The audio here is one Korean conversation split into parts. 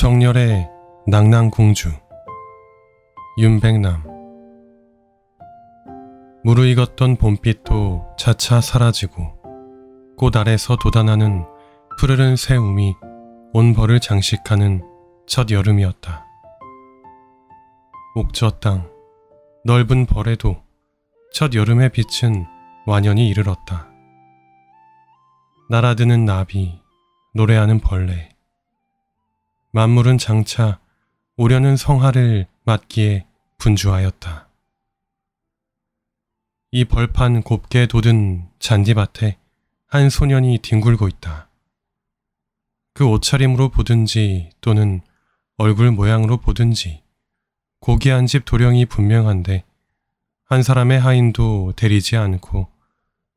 정열의 낭낭공주 윤백남 무르익었던 봄빛도 차차 사라지고 꽃 아래서 돋아나는 푸르른 새움이 온 벌을 장식하는 첫 여름이었다. 옥저 땅, 넓은 벌에도 첫 여름의 빛은 완연히 이르렀다. 날아드는 나비, 노래하는 벌레, 만물은 장차 오려는 성화를 맞기에 분주하였다. 이 벌판 곱게 돋은 잔디밭에 한 소년이 뒹굴고 있다. 그 옷차림으로 보든지 또는 얼굴 모양으로 보든지 고귀한 집 도령이 분명한데 한 사람의 하인도 데리지 않고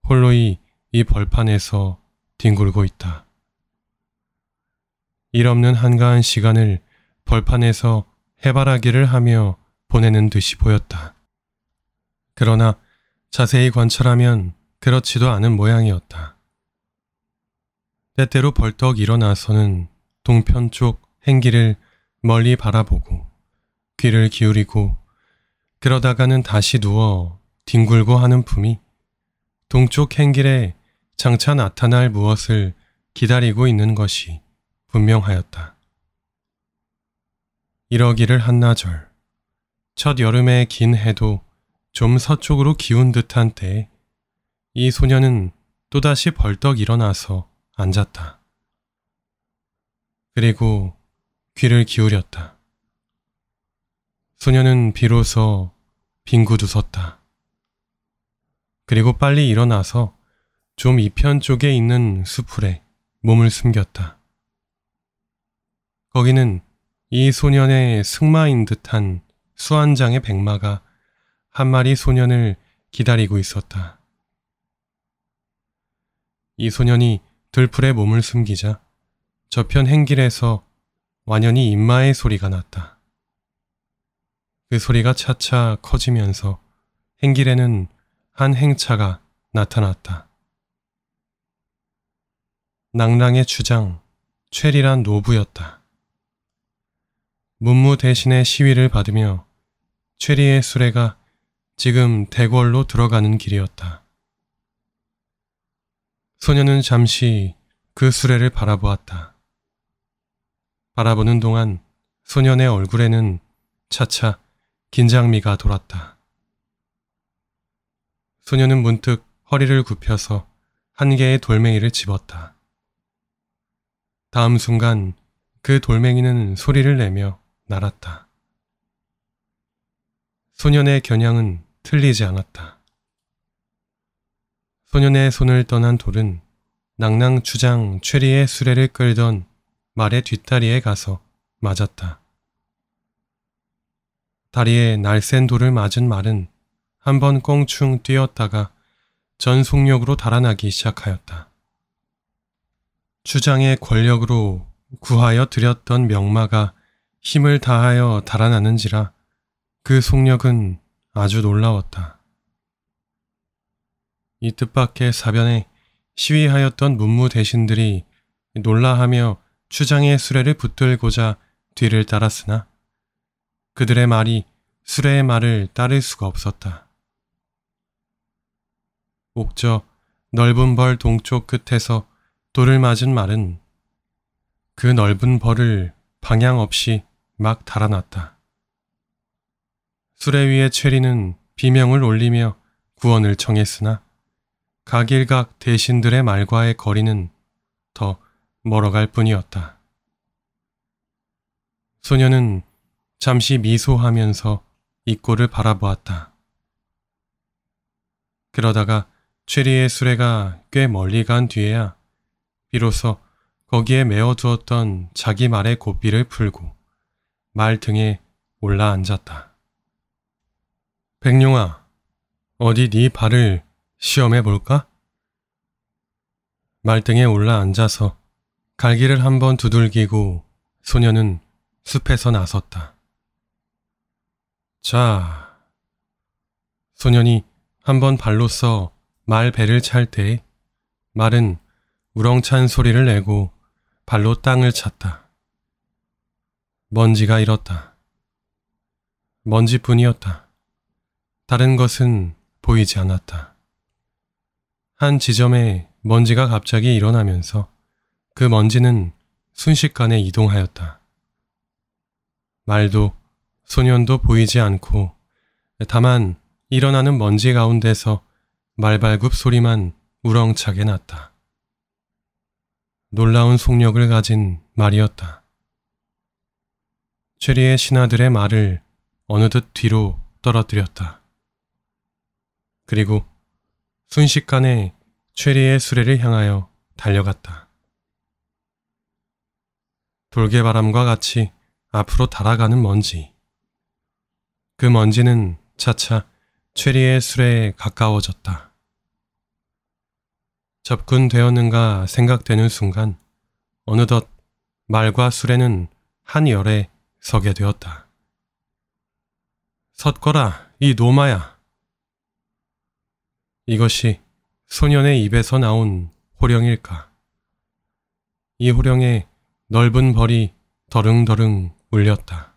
홀로이 이 벌판에서 뒹굴고 있다. 일 없는 한가한 시간을 벌판에서 해바라기를 하며 보내는 듯이 보였다. 그러나 자세히 관찰하면 그렇지도 않은 모양이었다. 때때로 벌떡 일어나서는 동편 쪽 행기를 멀리 바라보고 귀를 기울이고 그러다가는 다시 누워 뒹굴고 하는 품이 동쪽 행길에 장차 나타날 무엇을 기다리고 있는 것이 분명하였다. 이러기를 한나절. 첫 여름의 긴 해도 좀 서쪽으로 기운 듯한 때에 이 소녀는 또다시 벌떡 일어나서 앉았다. 그리고 귀를 기울였다. 소녀는 비로소 빙구두섰다. 그리고 빨리 일어나서 좀 이편 쪽에 있는 수풀에 몸을 숨겼다. 거기는 이 소년의 승마인 듯한 수한 장의 백마가 한 마리 소년을 기다리고 있었다. 이 소년이 들풀에 몸을 숨기자 저편 행길에서 완연히 임마의 소리가 났다. 그 소리가 차차 커지면서 행길에는 한 행차가 나타났다. 낭랑의 주장, 최리란 노부였다. 문무 대신의 시위를 받으며 최리의 수레가 지금 대궐로 들어가는 길이었다. 소녀는 잠시 그 수레를 바라보았다. 바라보는 동안 소년의 얼굴에는 차차 긴장미가 돌았다. 소녀는 문득 허리를 굽혀서 한 개의 돌멩이를 집었다. 다음 순간 그 돌멩이는 소리를 내며 날았다. 소년의 겨냥은 틀리지 않았다. 소년의 손을 떠난 돌은 낭낭 추장 최리의 수레를 끌던 말의 뒷다리에 가서 맞았다. 다리에 날쌘 돌을 맞은 말은 한번 껑충 뛰었다가 전속력으로 달아나기 시작하였다. 추장의 권력으로 구하여 드렸던 명마가 힘을 다하여 달아나는지라 그 속력은 아주 놀라웠다. 이 뜻밖의 사변에 시위하였던 문무 대신들이 놀라하며 추장의 수레를 붙들고자 뒤를 따랐으나 그들의 말이 수레의 말을 따를 수가 없었다. 옥저 넓은 벌 동쪽 끝에서 돌을 맞은 말은 그 넓은 벌을 방향 없이 막 달아났다. 수레 위의 최리는 비명을 올리며 구원을 청했으나 각일각 대신들의 말과의 거리는 더 멀어갈 뿐이었다. 소녀는 잠시 미소하면서 입꼬를 바라보았다. 그러다가 최리의 수레가 꽤 멀리 간 뒤에야 비로소 거기에 메어두었던 자기 말의 고삐를 풀고 말 등에 올라앉았다. 백룡아, 어디 네 발을 시험해 볼까? 말등에 올라앉아서 갈기를 한번 두들기고 소녀는 숲에서 나섰다. 자, 소년이 한번 발로 써 말 배를 찰 때 말은 우렁찬 소리를 내고 발로 땅을 찼다. 먼지가 잃었다 먼지뿐이었다. 다른 것은 보이지 않았다. 한 지점에 먼지가 갑자기 일어나면서 그 먼지는 순식간에 이동하였다. 말도 소년도 보이지 않고 다만 일어나는 먼지 가운데서 말발굽 소리만 우렁차게 났다. 놀라운 속력을 가진 말이었다. 최리의 신하들의 말을 어느덧 뒤로 떨어뜨렸다. 그리고 순식간에 최리의 수레를 향하여 달려갔다. 돌개바람과 같이 앞으로 달아가는 먼지. 그 먼지는 차차 최리의 수레에 가까워졌다. 접근되었는가 생각되는 순간 어느덧 말과 수레는 한 열에 서게 되었다. 섰거라, 이 노마야. 이것이 소년의 입에서 나온 호령일까? 이 호령에 넓은 벌이 더릉더릉 울렸다.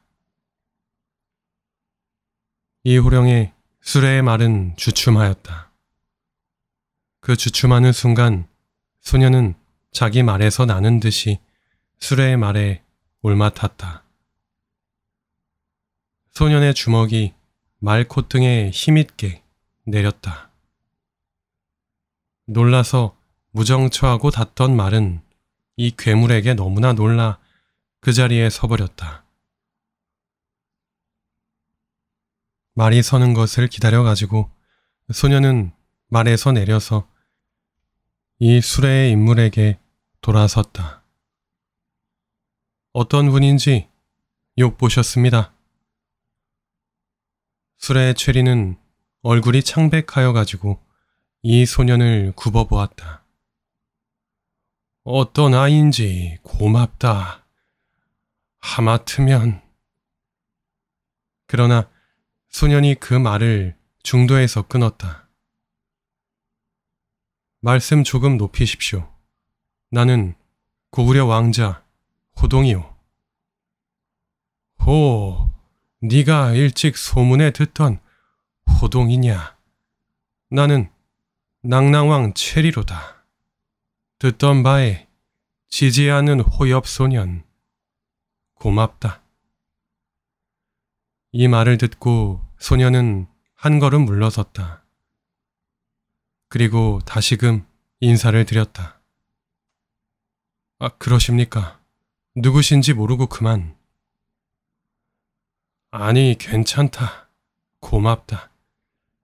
이 호령에 수레의 말은 주춤하였다. 그 주춤하는 순간 소년은 자기 말에서 나는 듯이 수레의 말에 올마았다 소년의 주먹이 말코등에 힘있게 내렸다. 놀라서 무정처하고 닿던 말은 이 괴물에게 너무나 놀라 그 자리에 서버렸다. 말이 서는 것을 기다려가지고 소년은 말에서 내려서 이 수레의 인물에게 돌아섰다. 어떤 분인지 욕 보셨습니다. 술에 최리는 얼굴이 창백하여 가지고 이 소년을 굽어보았다. 어떤 아이인지 고맙다. 하마트면. 그러나 소년이 그 말을 중도에서 끊었다. 말씀 조금 높이십시오. 나는 고구려 왕자 호동이요. 호, 네가 일찍 소문에 듣던 호동이냐? 나는 낭낭왕 체리로다. 듣던 바에 지지 않는 호엽소년. 고맙다. 이 말을 듣고 소년은한 걸음 물러섰다. 그리고 다시금 인사를 드렸다. 아, 그러십니까? 누구신지 모르고 그만. 아니, 괜찮다. 고맙다.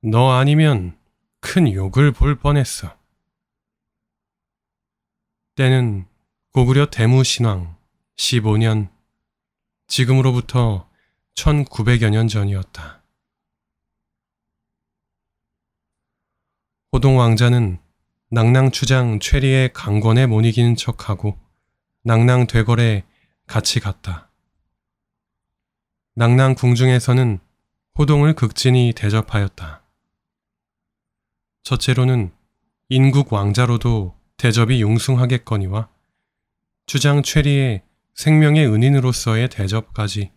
너 아니면 큰 욕을 볼 뻔했어. 때는 고구려 대무신왕 15년, 지금으로부터 1900여 년 전이었다. 호동 왕자는 낭낭추장 최리의 강권에 못 이기는 척하고 낭낭 되거에 같이 갔다. 낙랑 궁중에서는 호동을 극진히 대접하였다. 첫째로는 인국 왕자로도 대접이 융숭하겠거니와 주장 최리의 생명의 은인으로서의 대접까지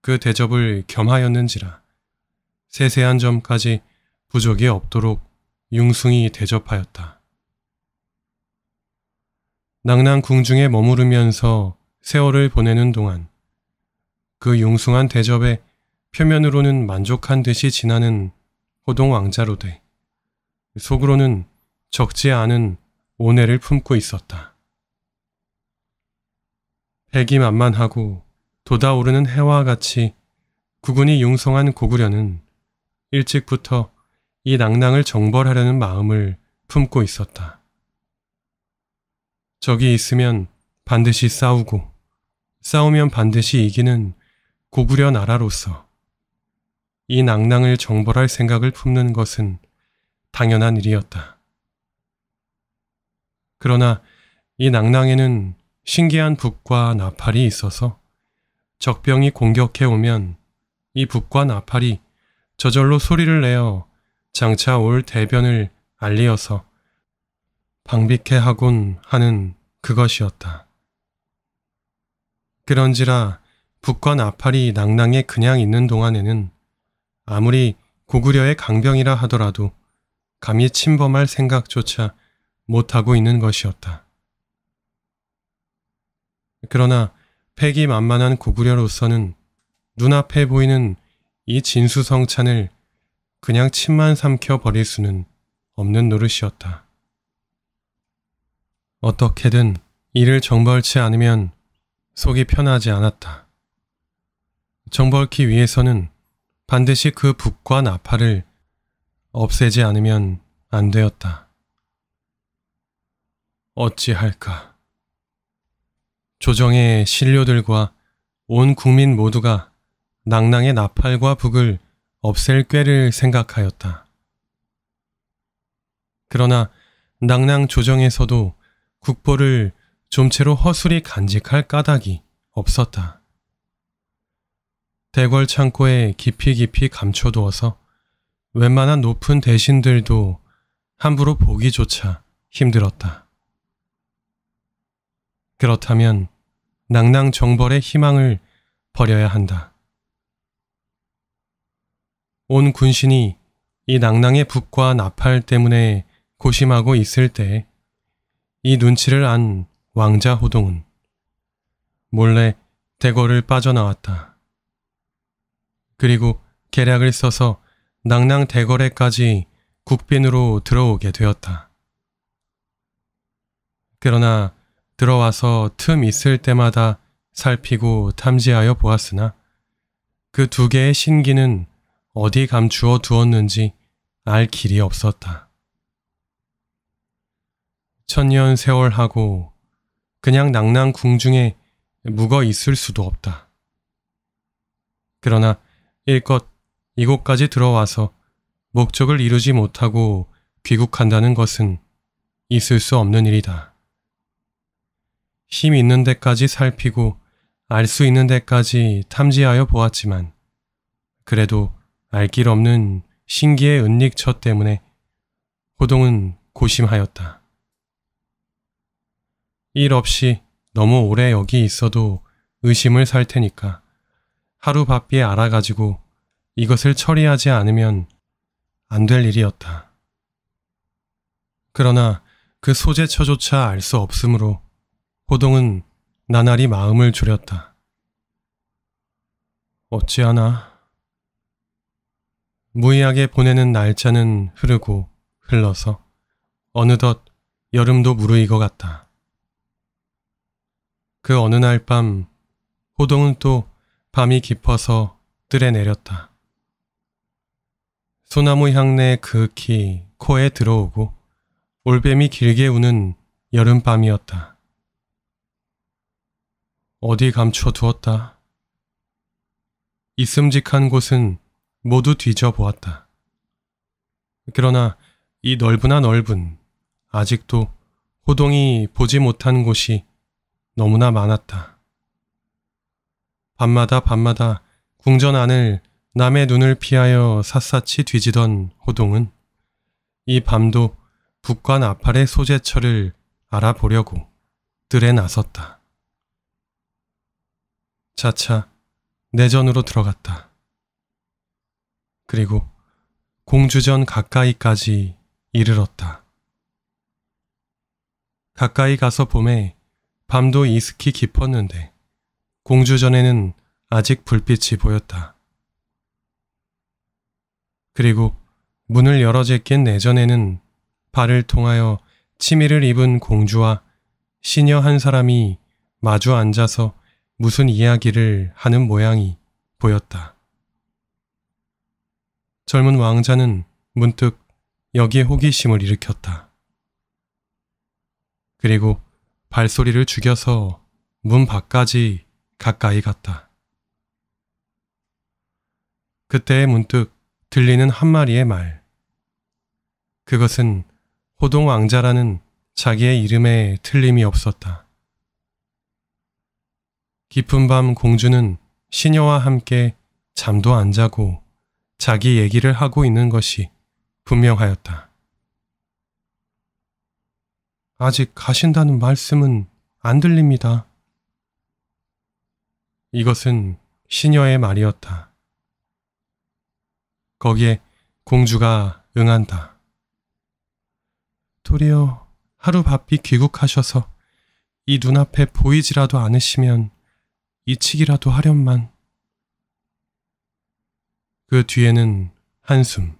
그 대접을 겸하였는지라 세세한 점까지 부족이 없도록 융숭이 대접하였다. 낙랑 궁중에 머무르면서 세월을 보내는 동안 그 융숭한 대접에 표면으로는 만족한 듯이 지나는 호동 왕자로되 속으로는 적지 않은 오해를 품고 있었다. 백이 만만하고 돋아오르는 해와 같이 구군이 융성한 고구려는 일찍부터 이 낭낭을 정벌하려는 마음을 품고 있었다. 적이 있으면 반드시 싸우고 싸우면 반드시 이기는 고구려 나라로서 이 낭낭을 정벌할 생각을 품는 것은 당연한 일이었다. 그러나 이 낭낭에는 신기한 북과 나팔이 있어서 적병이 공격해 오면 이 북과 나팔이 저절로 소리를 내어 장차 올 대변을 알리어서 방비케 하곤 하는 그것이었다. 그런지라 북한 아팔이 낭낭에 그냥 있는 동안에는 아무리 고구려의 강병이라 하더라도 감히 침범할 생각조차 못하고 있는 것이었다. 그러나 패기 만만한 고구려로서는 눈앞에 보이는 이 진수성찬을 그냥 침만 삼켜 버릴 수는 없는 노릇이었다. 어떻게든 이를 정벌치 않으면 속이 편하지 않았다. 정벌기 위해서는 반드시 그 북과 나팔을 없애지 않으면 안 되었다. 어찌할까. 조정의 신료들과 온 국민 모두가 낭낭의 나팔과 북을 없앨 꾀를 생각하였다. 그러나 낭낭 조정에서도 국보를 좀채로 허술히 간직할 까닭이 없었다. 대궐 창고에 깊이 깊이 감춰두어서 웬만한 높은 대신들도 함부로 보기조차 힘들었다. 그렇다면 낭낭정벌의 희망을 버려야 한다. 온 군신이 이 낭낭의 북과 나팔 때문에 고심하고 있을 때 이 눈치를 안 왕자 호동은 몰래 대궐을 빠져나왔다. 그리고 계략을 써서 낭낭 대거래까지 국빈으로 들어오게 되었다. 그러나 들어와서 틈 있을 때마다 살피고 탐지하여 보았으나 그 두 개의 신기는 어디 감추어 두었는지 알 길이 없었다. 천년 세월하고 그냥 낭낭 궁중에 묵어 있을 수도 없다. 그러나 일껏 이곳까지 들어와서 목적을 이루지 못하고 귀국한다는 것은 있을 수 없는 일이다. 힘 있는 데까지 살피고 알 수 있는 데까지 탐지하여 보았지만 그래도 알 길 없는 신기의 은닉처 때문에 호동은 고심하였다. 일 없이 너무 오래 여기 있어도 의심을 살 테니까 하루 바삐에 알아가지고 이것을 처리하지 않으면 안 될 일이었다. 그러나 그 소재처조차 알 수 없으므로 호동은 나날이 마음을 졸였다. 어찌하나. 무의하게 보내는 날짜는 흐르고 흘러서 어느덧 여름도 무르익어 갔다. 그 어느 날 밤 호동은 또 밤이 깊어서 뜰에 내렸다. 소나무 향내 그윽히 코에 들어오고 올뱀이 길게 우는 여름밤이었다. 어디 감춰 두었다. 있음직한 곳은 모두 뒤져보았다. 그러나 이 넓으나 넓은 아직도 호동이 보지 못한 곳이 너무나 많았다. 밤마다 밤마다 궁전 안을 남의 눈을 피하여 샅샅이 뒤지던 호동은 이 밤도 북관 아팔의 소재처를 알아보려고 들에 나섰다. 차차 내전으로 들어갔다. 그리고 공주전 가까이까지 이르렀다. 가까이 가서 봄에 밤도 이스키 깊었는데 공주전에는 아직 불빛이 보였다. 그리고 문을 열어 제낀 내전에는 발을 통하여 치미를 입은 공주와 시녀 한 사람이 마주 앉아서 무슨 이야기를 하는 모양이 보였다. 젊은 왕자는 문득 여기에 호기심을 일으켰다. 그리고 발소리를 죽여서 문 밖까지 가까이 갔다. 그때의 문득 들리는 한 마리의 말. 그것은 호동 왕자라는 자기의 이름에 틀림이 없었다. 깊은 밤 공주는 시녀와 함께 잠도 안 자고 자기 얘기를 하고 있는 것이 분명하였다. 아직 가신다는 말씀은 안 들립니다. 이것은 시녀의 말이었다. 거기에 공주가 응한다. 도리어 하루 바삐 귀국하셔서 이 눈앞에 보이지라도 않으시면 이치기라도 하련만. 그 뒤에는 한숨.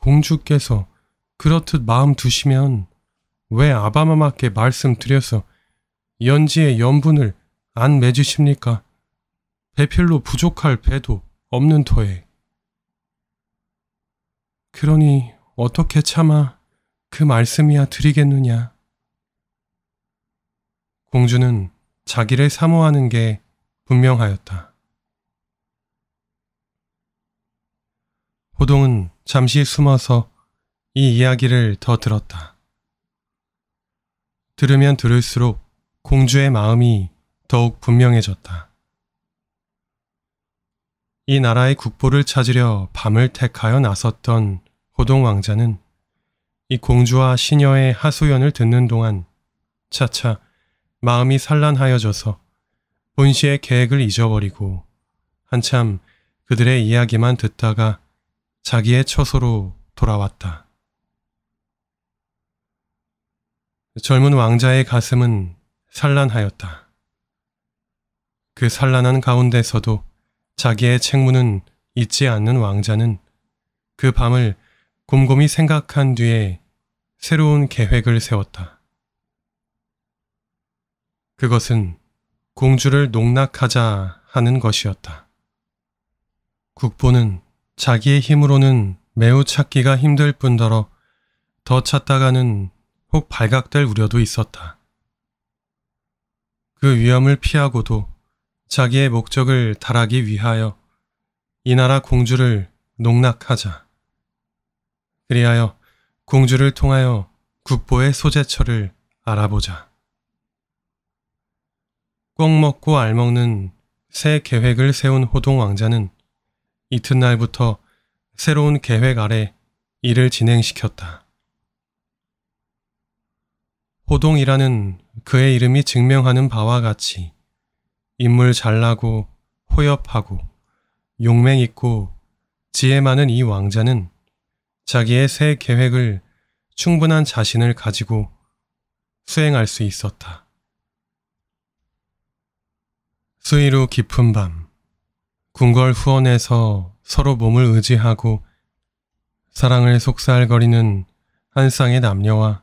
공주께서 그렇듯 마음 두시면 왜 아바마마께 말씀드려서 연지의 연분을 안 맺으십니까? 배필로 부족할 배도 없는 터에. 그러니 어떻게 참아 그 말씀이야 드리겠느냐. 공주는 자기를 사모하는 게 분명하였다. 호동은 잠시 숨어서 이 이야기를 더 들었다. 들으면 들을수록 공주의 마음이 더욱 분명해졌다. 이 나라의 국보를 찾으려 밤을 택하여 나섰던 호동 왕자는 이 공주와 시녀의 하소연을 듣는 동안 차차 마음이 산란하여져서 본시의 계획을 잊어버리고 한참 그들의 이야기만 듣다가 자기의 처소로 돌아왔다. 젊은 왕자의 가슴은 산란하였다. 그 산란한 가운데서도 자기의 책무는 잊지 않는 왕자는 그 밤을 곰곰이 생각한 뒤에 새로운 계획을 세웠다. 그것은 공주를 농락하자 하는 것이었다. 국보는 자기의 힘으로는 매우 찾기가 힘들 뿐더러 더 찾다가는 혹 발각될 우려도 있었다. 그 위험을 피하고도 자기의 목적을 달하기 위하여 이 나라 공주를 농락하자. 그리하여 공주를 통하여 국보의 소재처를 알아보자. 꿩 먹고 알 먹는 새 계획을 세운 호동 왕자는 이튿날부터 새로운 계획 아래 일을 진행시켰다. 호동이라는 그의 이름이 증명하는 바와 같이 인물 잘나고 호엽하고 용맹 있고 지혜 많은 이 왕자는 자기의 새 계획을 충분한 자신을 가지고 수행할 수 있었다. 수위로 깊은 밤, 궁궐 후원에서 서로 몸을 의지하고 사랑을 속살거리는 한 쌍의 남녀와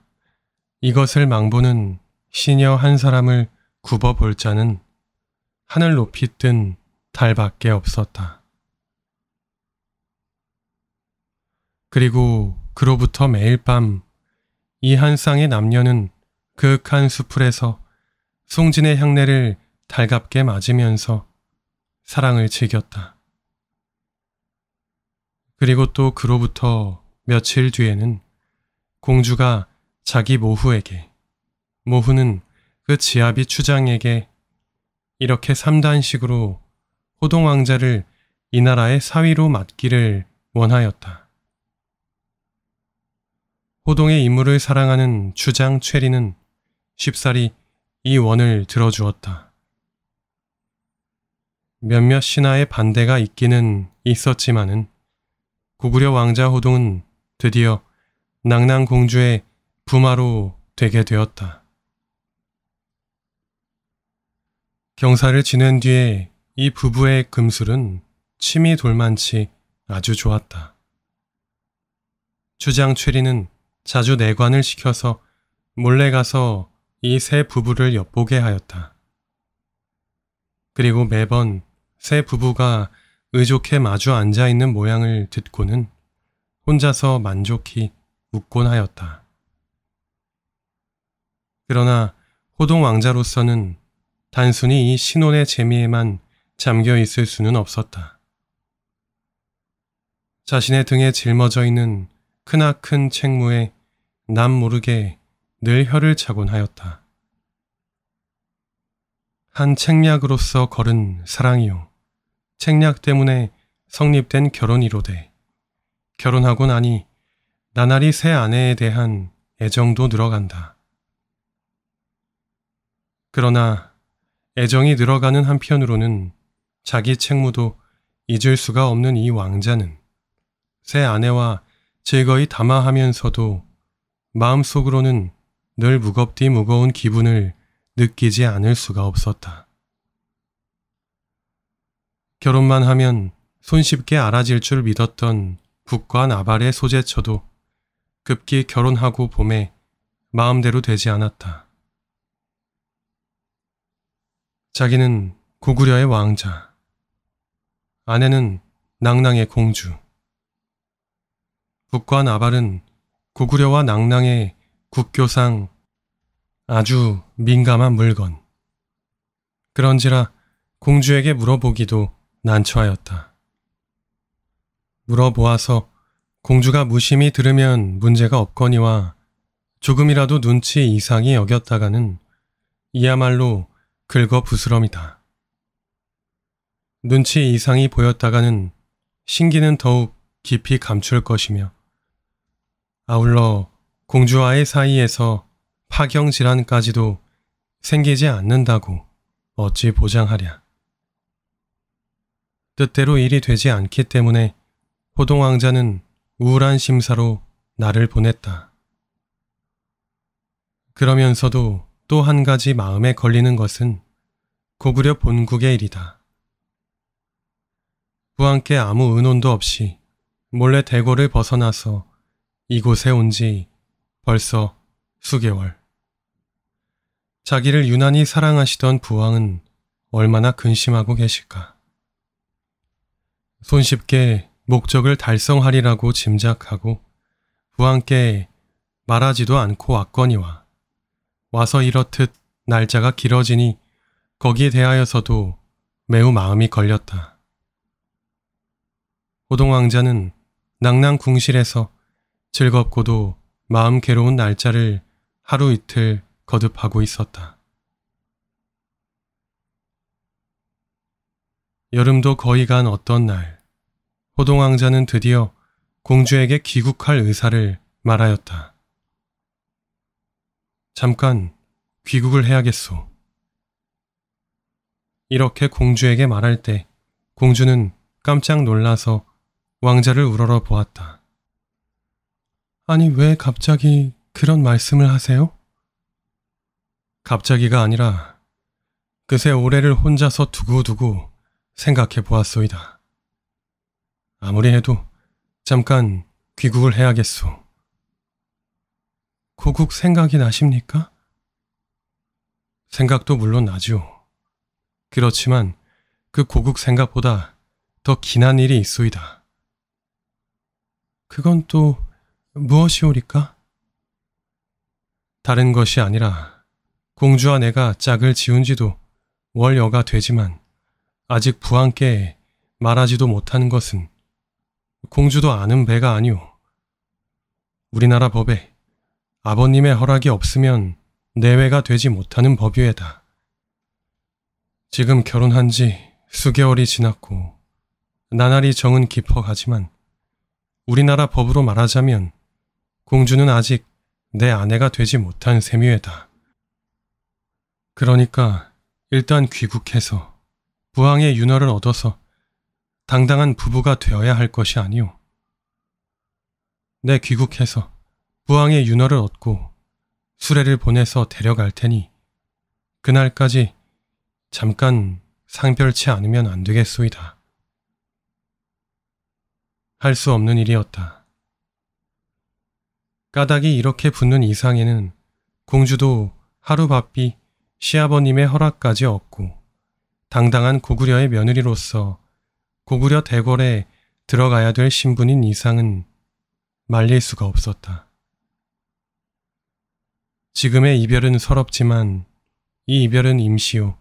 이것을 망보는 시녀 한 사람을 굽어볼 자는 하늘 높이 뜬 달밖에 없었다. 그리고 그로부터 매일 밤 이 한 쌍의 남녀는 그윽한 수풀에서 송진의 향내를 달갑게 맞으면서 사랑을 즐겼다. 그리고 또 그로부터 며칠 뒤에는 공주가 자기 모후에게 모후는 그 지아비 추장에게 이렇게 3단식으로 호동 왕자를 이 나라의 사위로 맡기를 원하였다. 호동의 임무를 사랑하는 주장 최리는 쉽사리 이 원을 들어주었다. 몇몇 신하의 반대가 있기는 있었지만은 구구려 왕자 호동은 드디어 낭낭공주의 부마로 되게 되었다. 경사를 지낸 뒤에 이 부부의 금술은 침이 돌만치 아주 좋았다. 주장 최리는 자주 내관을 시켜서 몰래 가서 이 세 부부를 엿보게 하였다. 그리고 매번 세 부부가 의족해 마주 앉아 있는 모양을 듣고는 혼자서 만족히 웃곤 하였다. 그러나 호동 왕자로서는 단순히 이 신혼의 재미에만 잠겨 있을 수는 없었다. 자신의 등에 짊어져 있는 크나큰 책무에 남 모르게 늘 혀를 차곤 하였다. 한 책략으로서 걸은 사랑이요. 책략 때문에 성립된 결혼이로되 결혼하고 나니 나날이 새 아내에 대한 애정도 늘어간다. 그러나 애정이 늘어가는 한편으로는 자기 책무도 잊을 수가 없는 이 왕자는 새 아내와 즐거이 담화하면서도 마음속으로는 늘 무겁디 무거운 기분을 느끼지 않을 수가 없었다. 결혼만 하면 손쉽게 알아질 줄 믿었던 북과 나발의 소재처도 급기 결혼하고 봄에 마음대로 되지 않았다. 자기는 고구려의 왕자, 아내는 낭랑의 공주. 북과 나발은 고구려와 낭랑의 국교상 아주 민감한 물건. 그런지라 공주에게 물어보기도 난처하였다. 물어보아서 공주가 무심히 들으면 문제가 없거니와 조금이라도 눈치 이상이 여겼다가는 이야말로 긁어 부스럼이다. 눈치 이상이 보였다가는 신기는 더욱 깊이 감출 것이며 아울러 공주와의 사이에서 파경 질환까지도 생기지 않는다고 어찌 보장하랴. 뜻대로 일이 되지 않기 때문에 호동 왕자는 우울한 심사로 나를 보냈다. 그러면서도 또한 가지 마음에 걸리는 것은 고구려 본국의 일이다. 부왕께 아무 의논도 없이 몰래 대궐을 벗어나서 이곳에 온 지 벌써 수개월. 자기를 유난히 사랑하시던 부왕은 얼마나 근심하고 계실까. 손쉽게 목적을 달성하리라고 짐작하고 부왕께 말하지도 않고 왔거니와 와서 이렇듯 날짜가 길어지니 거기에 대하여서도 매우 마음이 걸렸다. 호동왕자는 낭낭궁실에서 즐겁고도 마음 괴로운 날짜를 하루 이틀 거듭하고 있었다. 여름도 거의 간 어떤 날, 호동왕자는 드디어 공주에게 귀국할 의사를 말하였다. 잠깐 귀국을 해야겠소. 이렇게 공주에게 말할 때 공주는 깜짝 놀라서 왕자를 우러러 보았다. 아니 왜 갑자기 그런 말씀을 하세요? 갑자기가 아니라 그새 올해를 혼자서 두고두고 생각해 보았소이다. 아무리 해도 잠깐 귀국을 해야겠소. 고국 생각이 나십니까? 생각도 물론 나지요. 그렇지만 그 고국 생각보다 더 기난 일이 있소이다. 그건 또 무엇이오리까? 다른 것이 아니라 공주와 내가 짝을 지운 지도 월여가 되지만 아직 부왕께 말하지도 못하는 것은 공주도 아는 배가 아니오. 우리나라 법에 아버님의 허락이 없으면 내외가 되지 못하는 법유에다. 지금 결혼한 지 수개월이 지났고 나날이 정은 깊어가지만 우리나라 법으로 말하자면 공주는 아직 내 아내가 되지 못한 세미에다 그러니까 일단 귀국해서 부항의 윤활를 얻어서 당당한 부부가 되어야 할 것이 아니오. 내 귀국해서 부왕의 윤허를 얻고 수레를 보내서 데려갈 테니 그날까지 잠깐 상별치 않으면 안 되겠소이다. 할 수 없는 일이었다. 까닭이 이렇게 붙는 이상에는 공주도 하루 바삐 시아버님의 허락까지 얻고 당당한 고구려의 며느리로서 고구려 대궐에 들어가야 될 신분인 이상은 말릴 수가 없었다. 지금의 이별은 서럽지만 이 이별은 임시요.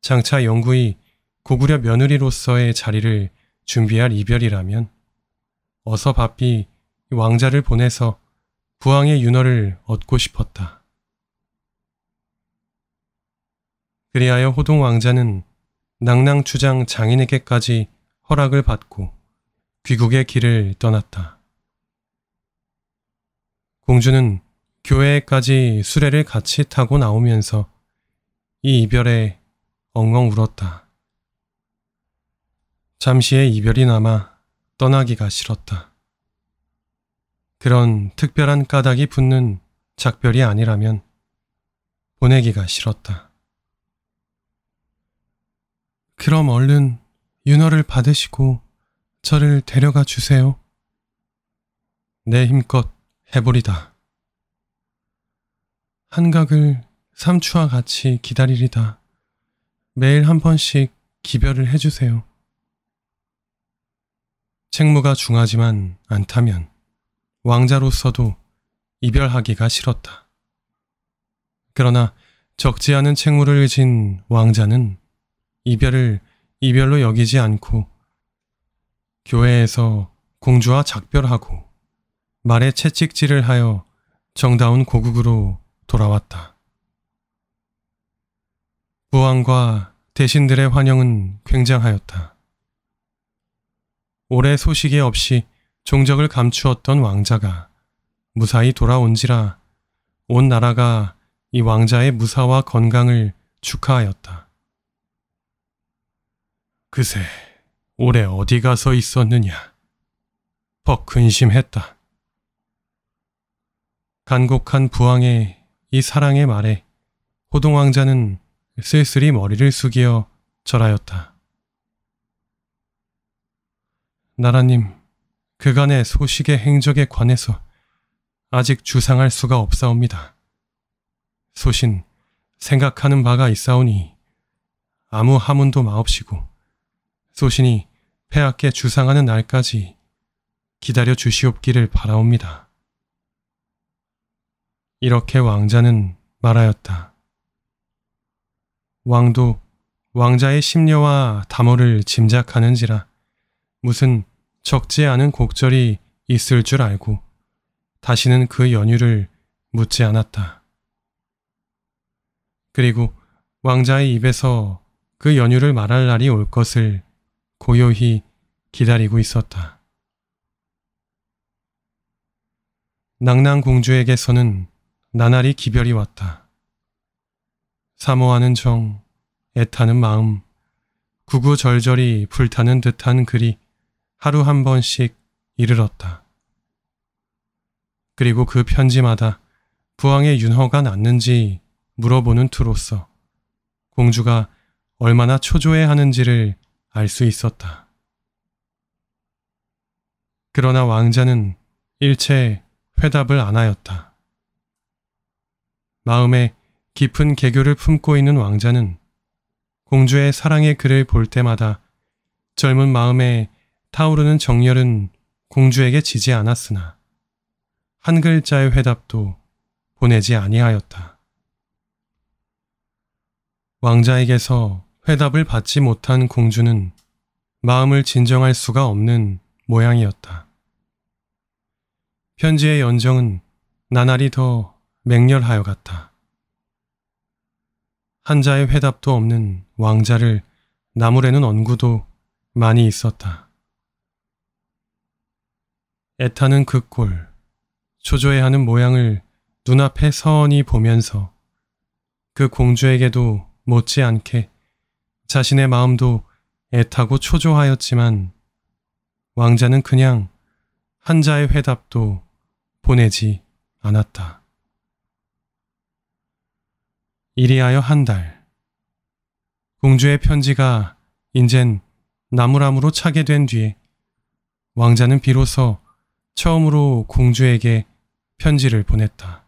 장차 영구히 고구려 며느리로서의 자리를 준비할 이별이라면 어서 바삐 왕자를 보내서 부왕의 윤허를 얻고 싶었다. 그리하여 호동 왕자는 낭낭추장 장인에게까지 허락을 받고 귀국의 길을 떠났다. 공주는 교회까지 수레를 같이 타고 나오면서 이 이별에 엉엉 울었다. 잠시의 이별이 남아 떠나기가 싫었다. 그런 특별한 까닭이 붙는 작별이 아니라면 보내기가 싫었다. 그럼 얼른 윤허를 받으시고 저를 데려가 주세요. 내 힘껏 해보리다. 한각을 삼추와 같이 기다리리다. 매일 한 번씩 기별을 해주세요. 책무가 중하지만 않다면 왕자로서도 이별하기가 싫었다. 그러나 적지 않은 책무를 진 왕자는 이별을 이별로 여기지 않고 교회에서 공주와 작별하고 말에 채찍질을 하여 정다운 고국으로 돌아왔다. 부왕과 대신들의 환영은 굉장하였다. 올해 소식이 없이 종적을 감추었던 왕자가 무사히 돌아온지라 온 나라가 이 왕자의 무사와 건강을 축하하였다. 그새 올해 어디 가서 있었느냐? 퍽 근심했다. 간곡한 부왕의 이 사랑의 말에 호동 왕자는 쓸쓸히 머리를 숙이어 절하였다. 나라님, 그간의 소식의 행적에 관해서 아직 주상할 수가 없사옵니다. 소신, 생각하는 바가 있사오니 아무 하문도 마옵시고 소신이 폐하께 주상하는 날까지 기다려 주시옵기를 바라옵니다. 이렇게 왕자는 말하였다. 왕도 왕자의 심려와 담어를 짐작하는지라 무슨 적지 않은 곡절이 있을 줄 알고 다시는 그 연유를 묻지 않았다. 그리고 왕자의 입에서 그 연유를 말할 날이 올 것을 고요히 기다리고 있었다. 낭낭공주에게서는 나날이 기별이 왔다. 사모하는 정, 애타는 마음, 구구절절이 불타는 듯한 글이 하루 한 번씩 이르렀다. 그리고 그 편지마다 부왕의 윤허가 났는지 물어보는 투로서 공주가 얼마나 초조해하는지를 알 수 있었다. 그러나 왕자는 일체 회답을 안 하였다. 마음에 깊은 개교를 품고 있는 왕자는 공주의 사랑의 글을 볼 때마다 젊은 마음에 타오르는 정열은 공주에게 지지 않았으나 한 글자의 회답도 보내지 아니하였다. 왕자에게서 회답을 받지 못한 공주는 마음을 진정할 수가 없는 모양이었다. 편지의 연정은 나날이 더 맹렬하여 갔다. 한자의 회답도 없는 왕자를 나무래는 언구도 많이 있었다. 애타는 그 꼴, 초조해하는 모양을 눈앞에 서언이 보면서 그 공주에게도 못지않게 자신의 마음도 애타고 초조하였지만 왕자는 그냥 한자의 회답도 보내지 않았다. 이리하여 한 달. 공주의 편지가 인젠 나무라무로 차게 된 뒤에 왕자는 비로소 처음으로 공주에게 편지를 보냈다.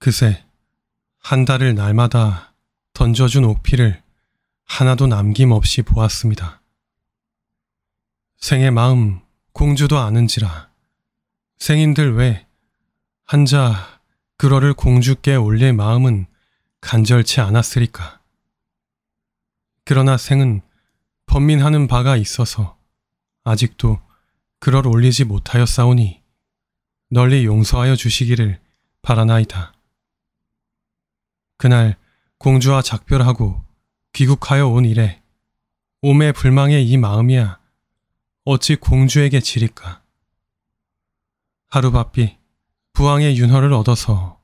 그새 한 달을 날마다 던져준 옥피를 하나도 남김없이 보았습니다. 생의 마음 공주도 아는지라 생인들 왜 한자 그러를 공주께 올릴 마음은 간절치 않았으리까. 그러나 생은 번민하는 바가 있어서 아직도 그럴 올리지 못하였사오니 널리 용서하여 주시기를 바라나이다. 그날 공주와 작별하고 귀국하여 온 이래 오매 불망의 이 마음이야 어찌 공주에게 지릴까. 하루바삐 부왕의 윤허를 얻어서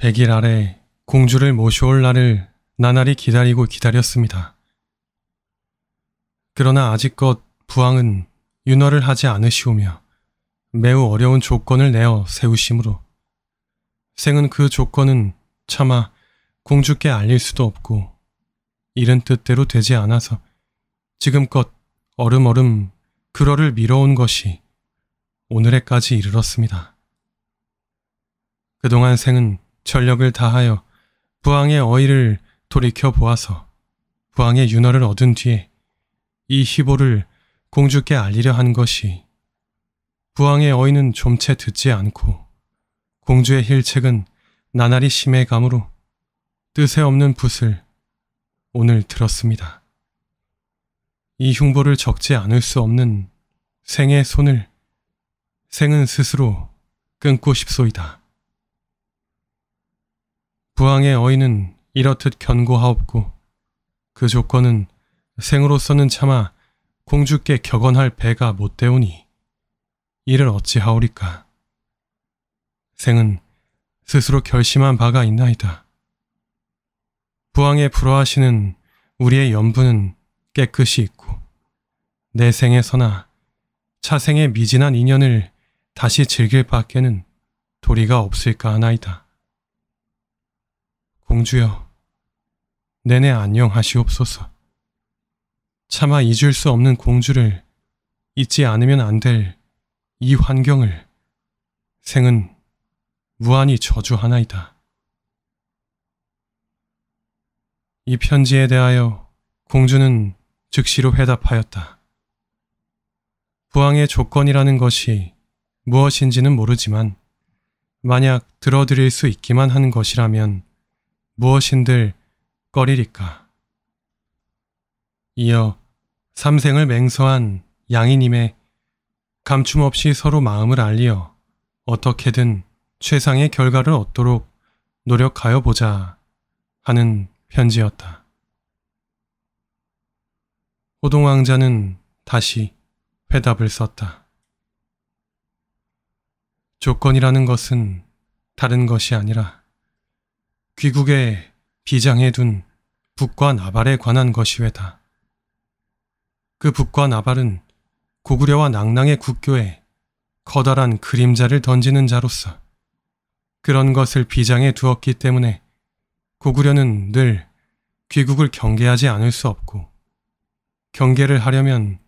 100일 아래 공주를 모셔올 날을 나날이 기다리고 기다렸습니다. 그러나 아직껏 부왕은 윤허를 하지 않으시오며 매우 어려운 조건을 내어 세우심으로 생은 그 조건은 차마 공주께 알릴 수도 없고 이른 뜻대로 되지 않아서 지금껏 얼음얼음 그러를 밀어온 것이 오늘에까지 이르렀습니다. 그동안 생은 전력을 다하여 부왕의 어의를 돌이켜 보아서 부왕의 윤허를 얻은 뒤에 이 희보를 공주께 알리려 한 것이 부왕의 어의는 좀 채 듣지 않고 공주의 힐책은 나날이 심해감으로 뜻에 없는 붓을 오늘 들었습니다. 이 흉보를 적지 않을 수 없는 생의 손을 생은 스스로 끊고 싶소이다. 부왕의 어인은 이렇듯 견고하옵고 그 조건은 생으로서는 차마 공주께 격언할 배가 못 되오니 이를 어찌하오리까. 생은 스스로 결심한 바가 있나이다. 부왕의 불허하시는 우리의 연분은 깨끗이 있고 내 생에서나 차생의 미진한 인연을 다시 즐길 밖에는 도리가 없을까 하나이다. 공주여, 내내 안녕하시옵소서. 차마 잊을 수 없는 공주를 잊지 않으면 안 될 이 환경을 생은 무한히 저주하나이다. 이 편지에 대하여 공주는 즉시로 회답하였다. 부항의 조건이라는 것이 무엇인지는 모르지만 만약 들어드릴 수 있기만 하는 것이라면 무엇인들 꺼리리까. 이어 삼생을 맹서한 양이님의 감춤 없이 서로 마음을 알리어 어떻게든 최상의 결과를 얻도록 노력하여 보자 하는 편지였다. 호동왕자는 다시 회답을 썼다. 조건이라는 것은 다른 것이 아니라 귀국에 비장해둔 북과 나발에 관한 것이외다. 그 북과 나발은 고구려와 낭랑의 국교에 커다란 그림자를 던지는 자로서 그런 것을 비장해 두었기 때문에 고구려는 늘 귀국을 경계하지 않을 수 없고 경계를 하려면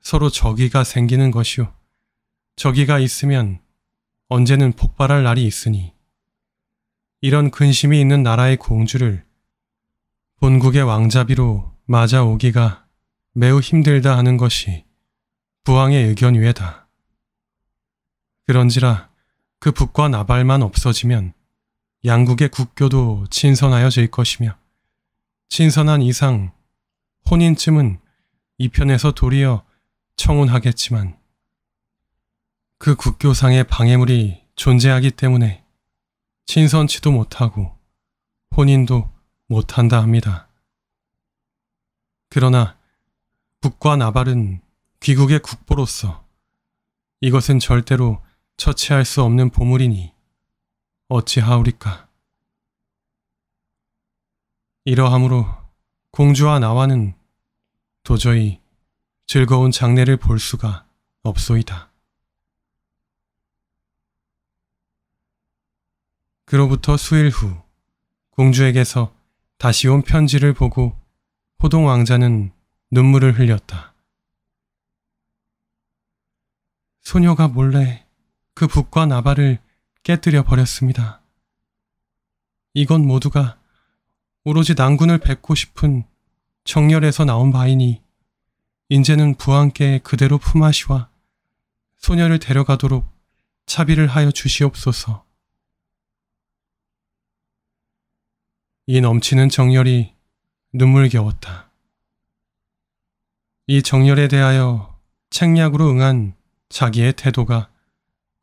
서로 적의가 생기는 것이요. 적의가 있으면 언제는 폭발할 날이 있으니 이런 근심이 있는 나라의 공주를 본국의 왕자비로 맞아오기가 매우 힘들다 하는 것이 부왕의 의견 위에다. 그런지라 그 북과 나발만 없어지면 양국의 국교도 친선하여질 것이며 친선한 이상 혼인쯤은 이편에서 도리어 청혼하겠지만그 국교상의 방해물이 존재하기 때문에 신선치도 못하고 혼인도 못한다 합니다. 그러나 북과 나발은 귀국의 국보로서 이것은 절대로 처치할 수 없는 보물이니 어찌하오리까. 이러함으로 공주와 나와는 도저히 즐거운 장례를 볼 수가 없소이다. 그로부터 수일 후 공주에게서 다시 온 편지를 보고 호동 왕자는 눈물을 흘렸다. 소녀가 몰래 그 북과 나발을 깨뜨려 버렸습니다. 이건 모두가 오로지 난군을 뵙고 싶은 정렬에서 나온 바이니 인제는 부왕께 그대로 품앗이와 소녀를 데려가도록 차비를 하여 주시옵소서. 이 넘치는 정열이 눈물겨웠다. 이 정열에 대하여 책략으로 응한 자기의 태도가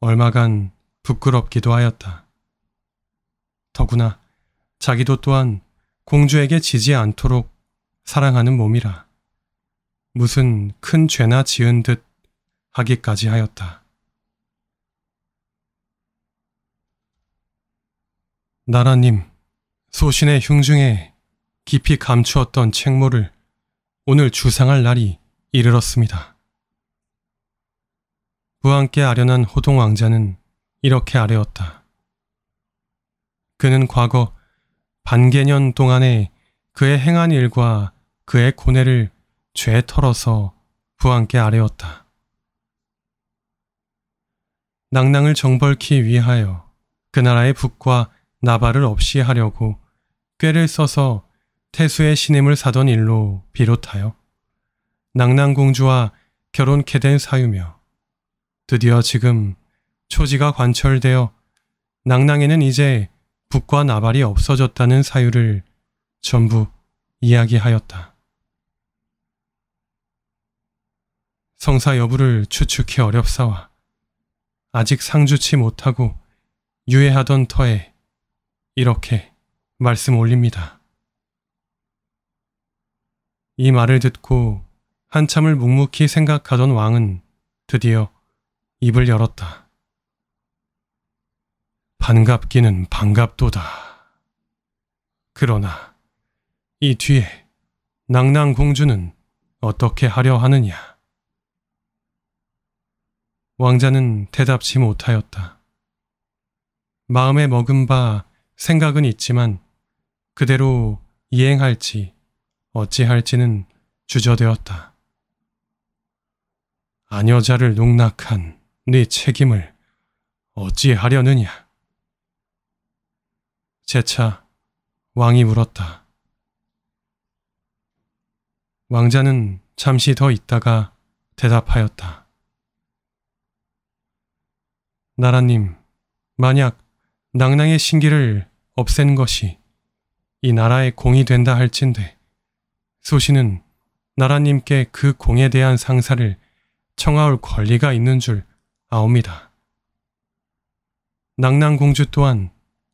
얼마간 부끄럽기도 하였다. 더구나 자기도 또한 공주에게 지지 않도록 사랑하는 몸이라 무슨 큰 죄나 지은 듯 하기까지 하였다. 나라님 소신의 흉중에 깊이 감추었던 책무를 오늘 주상할 날이 이르렀습니다. 부왕께 아련한 호동 왕자는 이렇게 아뢰었다. 그는 과거 반개년 동안에 그의 행한 일과 그의 고뇌를 죄 털어서 부왕께 아뢰었다. 낭낭을 정벌키 위하여 그 나라의 북과 나발을 없이 하려고 꾀를 써서 태수의 신임을 사던 일로 비롯하여 낭낭공주와 결혼케 된 사유며 드디어 지금 초지가 관철되어 낭낭에는 이제 북과 나발이 없어졌다는 사유를 전부 이야기하였다. 성사 여부를 추측해 어렵사와 아직 상주치 못하고 유해하던 터에 이렇게 말씀 올립니다. 이 말을 듣고 한참을 묵묵히 생각하던 왕은 드디어 입을 열었다. 반갑기는 반갑도다. 그러나 이 뒤에 낭낭공주는 어떻게 하려 하느냐. 왕자는 대답지 못하였다. 마음에 먹은 바 생각은 있지만 그대로 이행할지 어찌할지는 주저되었다. 아녀자를 농락한 네 책임을 어찌하려느냐. 재차 왕이 물었다. 왕자는 잠시 더 있다가 대답하였다. 나라님, 만약 낭낭의 신기를 없앤 것이 이 나라의 공이 된다 할진대 소신은 나라님께 그 공에 대한 상사를 청하올 권리가 있는 줄 아옵니다. 낭낭공주 또한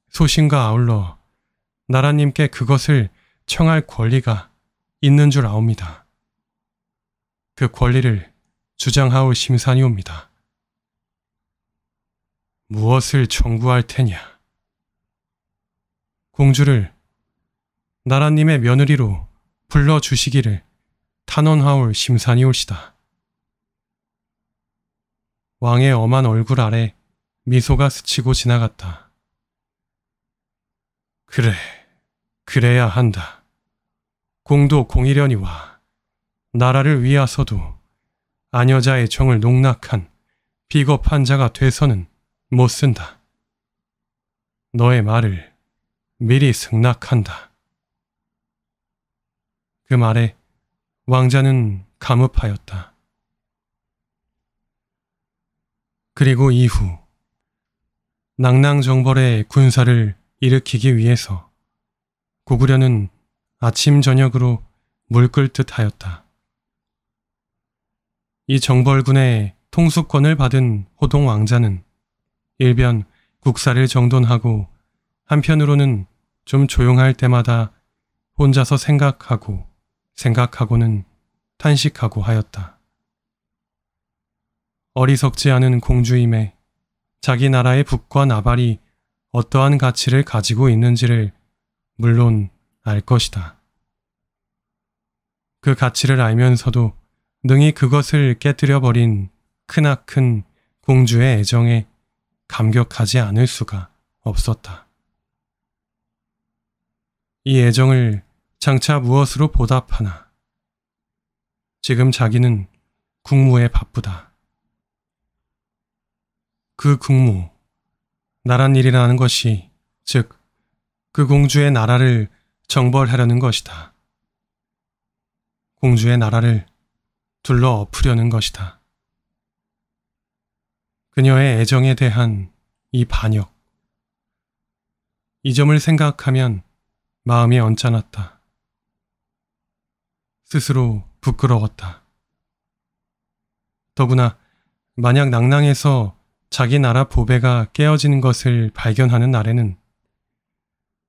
소신과 아울러 나라님께 그것을 청할 권리가 있는 줄 아옵니다. 그 권리를 주장하올 심산이옵니다. 무엇을 청구할 테냐? 공주를 나라님의 며느리로 불러주시기를 탄원하올 심산이올시다. 왕의 엄한 얼굴 아래 미소가 스치고 지나갔다. 그래, 그래야 한다. 공도 공이려니와 나라를 위하서도 아녀자의 정을 농락한 비겁한 자가 돼서는 못 쓴다. 너의 말을 미리 승낙한다. 그 말에 왕자는 감읍하였다. 그리고 이후 낙낭정벌의 군사를 일으키기 위해서 고구려는 아침 저녁으로 물끌 듯 하였다. 이 정벌군의 통수권을 받은 호동 왕자는 일변 국사를 정돈하고 한편으로는 좀 조용할 때마다 혼자서 생각하고 생각하고는 탄식하고 하였다. 어리석지 않은 공주임에 자기 나라의 북과 나발이 어떠한 가치를 가지고 있는지를 물론 알 것이다. 그 가치를 알면서도 능히 그것을 깨뜨려 버린 크나큰 공주의 애정에 감격하지 않을 수가 없었다. 이 애정을 장차 무엇으로 보답하나. 지금 자기는 국무에 바쁘다. 그 국무, 나란 일이라는 것이, 즉, 그 공주의 나라를 정벌하려는 것이다. 공주의 나라를 둘러 엎으려는 것이다. 그녀의 애정에 대한 이 반역. 이 점을 생각하면 마음이 언짢았다. 스스로 부끄러웠다. 더구나 만약 낭낭에서 자기 나라 보배가 깨어지는 것을 발견하는 날에는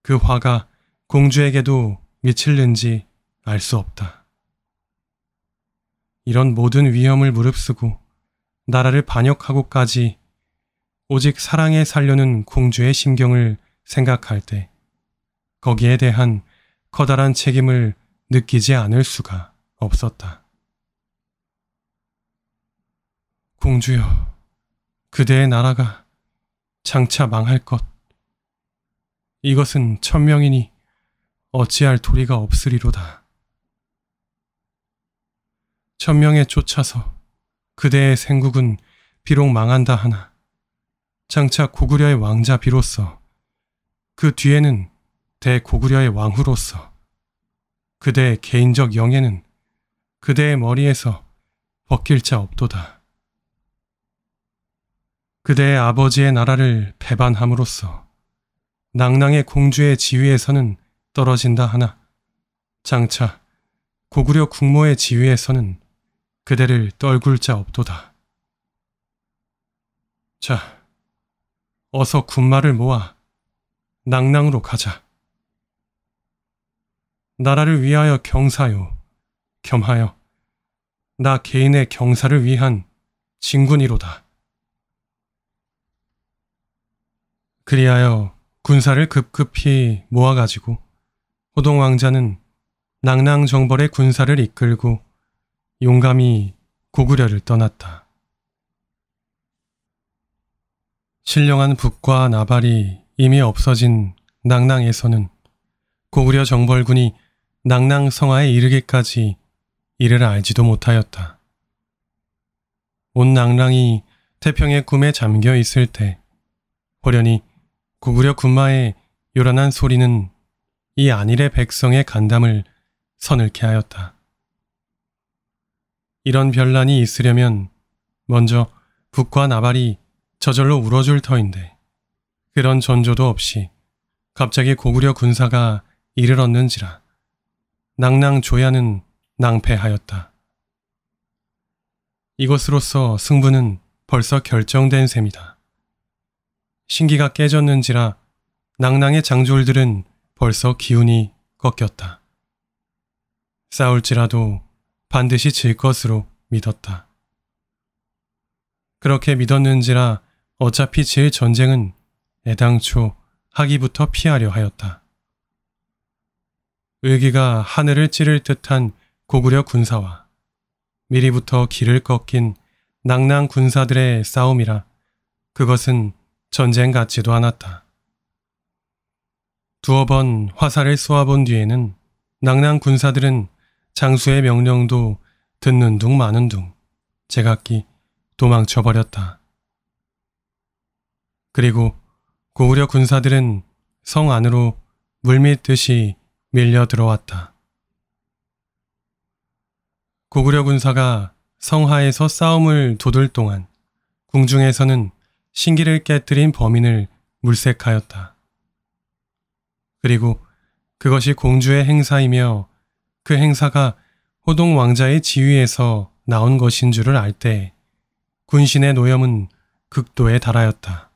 그 화가 공주에게도 미칠는지 알 수 없다. 이런 모든 위험을 무릅쓰고 나라를 반역하고까지 오직 사랑에 살려는 공주의 심경을 생각할 때 거기에 대한 커다란 책임을 느끼지 않을 수가 없었다. 공주여, 그대의 나라가 장차 망할 것. 이것은 천명이니 어찌할 도리가 없으리로다. 천명에 쫓아서 그대의 생국은 비록 망한다 하나 장차 고구려의 왕자 비로소 그 뒤에는 대고구려의 왕후로서 그대의 개인적 영예는 그대의 머리에서 벗길 자 없도다. 그대의 아버지의 나라를 배반함으로써 낭낭의 공주의 지위에서는 떨어진다 하나 장차 고구려 국모의 지위에서는 그대를 떨굴 자 없도다. 자, 어서 군마를 모아 낭낭으로 가자. 나라를 위하여 경사요 겸하여 나 개인의 경사를 위한 진군이로다. 그리하여 군사를 급급히 모아가지고 호동 왕자는 낭낭정벌의 군사를 이끌고 용감히 고구려를 떠났다. 신령한 북과 나발이 이미 없어진 낭낭에서는 고구려 정벌군이 낭낭성화에 이르기까지 이를 알지도 못하였다. 온 낭랑이 태평의 꿈에 잠겨 있을 때 호련히 구부려 군마의 요란한 소리는 이 안일의 백성의 간담을 서늘케 하였다. 이런 별난이 있으려면 먼저 북과 나발이 저절로 울어줄 터인데 그런 전조도 없이 갑자기 고구려 군사가 이를 얻는지라 낭낭조야는 낭패하였다. 이것으로써 승부는 벌써 결정된 셈이다. 신기가 깨졌는지라 낭낭의 장졸들은 벌써 기운이 꺾였다. 싸울지라도 반드시 질 것으로 믿었다. 그렇게 믿었는지라 어차피 질 전쟁은 애당초 하기부터 피하려 하였다. 을기가 하늘을 찌를 듯한 고구려 군사와 미리부터 길을 꺾인 낭낭 군사들의 싸움이라 그것은 전쟁 같지도 않았다. 두어 번 화살을 쏘아본 뒤에는 낭낭 군사들은 장수의 명령도 듣는 둥 마는 둥 제각기 도망쳐버렸다. 그리고 고구려 군사들은 성 안으로 물밀듯이 밀려 들어왔다. 고구려 군사가 성하에서 싸움을 도둘 동안 궁중에서는 신기를 깨뜨린 범인을 물색하였다. 그리고 그것이 공주의 행사이며 그 행사가 호동 왕자의 지위에서 나온 것인 줄을 알 때 군신의 노염은 극도에 달하였다.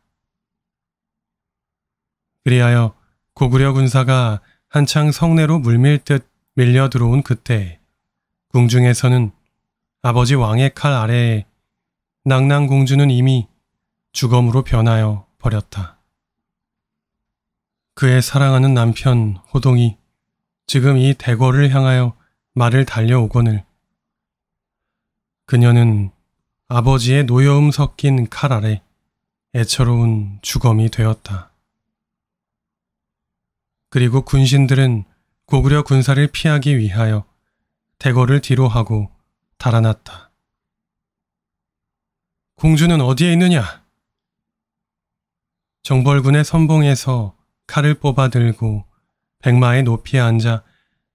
그리하여 고구려 군사가 한창 성내로 물밀듯 밀려 들어온 그때 궁중에서는 아버지 왕의 칼 아래에 낭낭공주는 이미 주검으로 변하여 버렸다. 그의 사랑하는 남편 호동이 지금 이 대궐을 향하여 말을 달려오거늘 그녀는 아버지의 노여움 섞인 칼 아래 애처로운 주검이 되었다. 그리고 군신들은 고구려 군사를 피하기 위하여 대거를 뒤로 하고 달아났다. 공주는 어디에 있느냐? 정벌군의 선봉에서 칼을 뽑아들고 백마의 높이에 앉아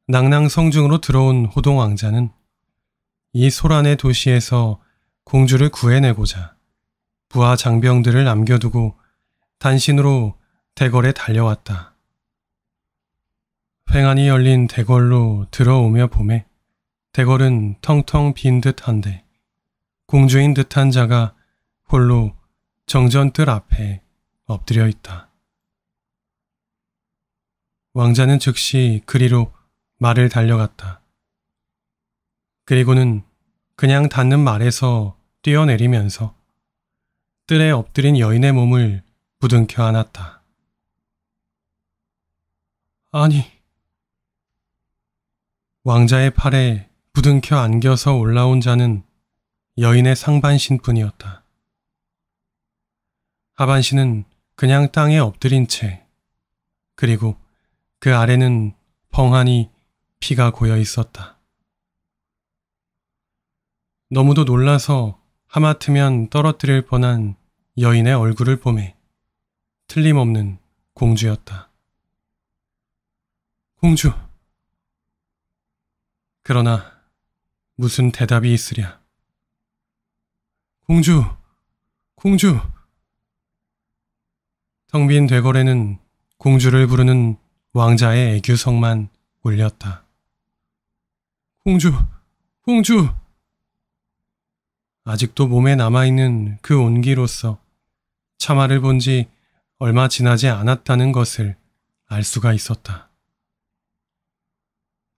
낭낭성중으로 들어온 호동 왕자는 이 소란의 도시에서 공주를 구해내고자 부하 장병들을 남겨두고 단신으로 대궐에 달려왔다. 횡안이 열린 대궐로 들어오며 봄에 대궐은 텅텅 빈 듯한데 공주인 듯한 자가 홀로 정전뜰 앞에 엎드려 있다. 왕자는 즉시 그리로 말을 달려갔다. 그리고는 그냥 닿는 말에서 뛰어내리면서 뜰에 엎드린 여인의 몸을 부둥켜 안았다. 아니, 왕자의 팔에 부둥켜 안겨서 올라온 자는 여인의 상반신뿐이었다. 하반신은 그냥 땅에 엎드린 채 그리고 그 아래는 펑하니 피가 고여 있었다. 너무도 놀라서 하마터면 떨어뜨릴 뻔한 여인의 얼굴을 보매 틀림없는 공주였다. 공주! 그러나 무슨 대답이 있으랴. 공주, 공주. 텅빈 대궐에는 공주를 부르는 왕자의 애교성만 울렸다. 공주, 공주! 아직도 몸에 남아있는 그 온기로서 차마를 본 지 얼마 지나지 않았다는 것을 알 수가 있었다.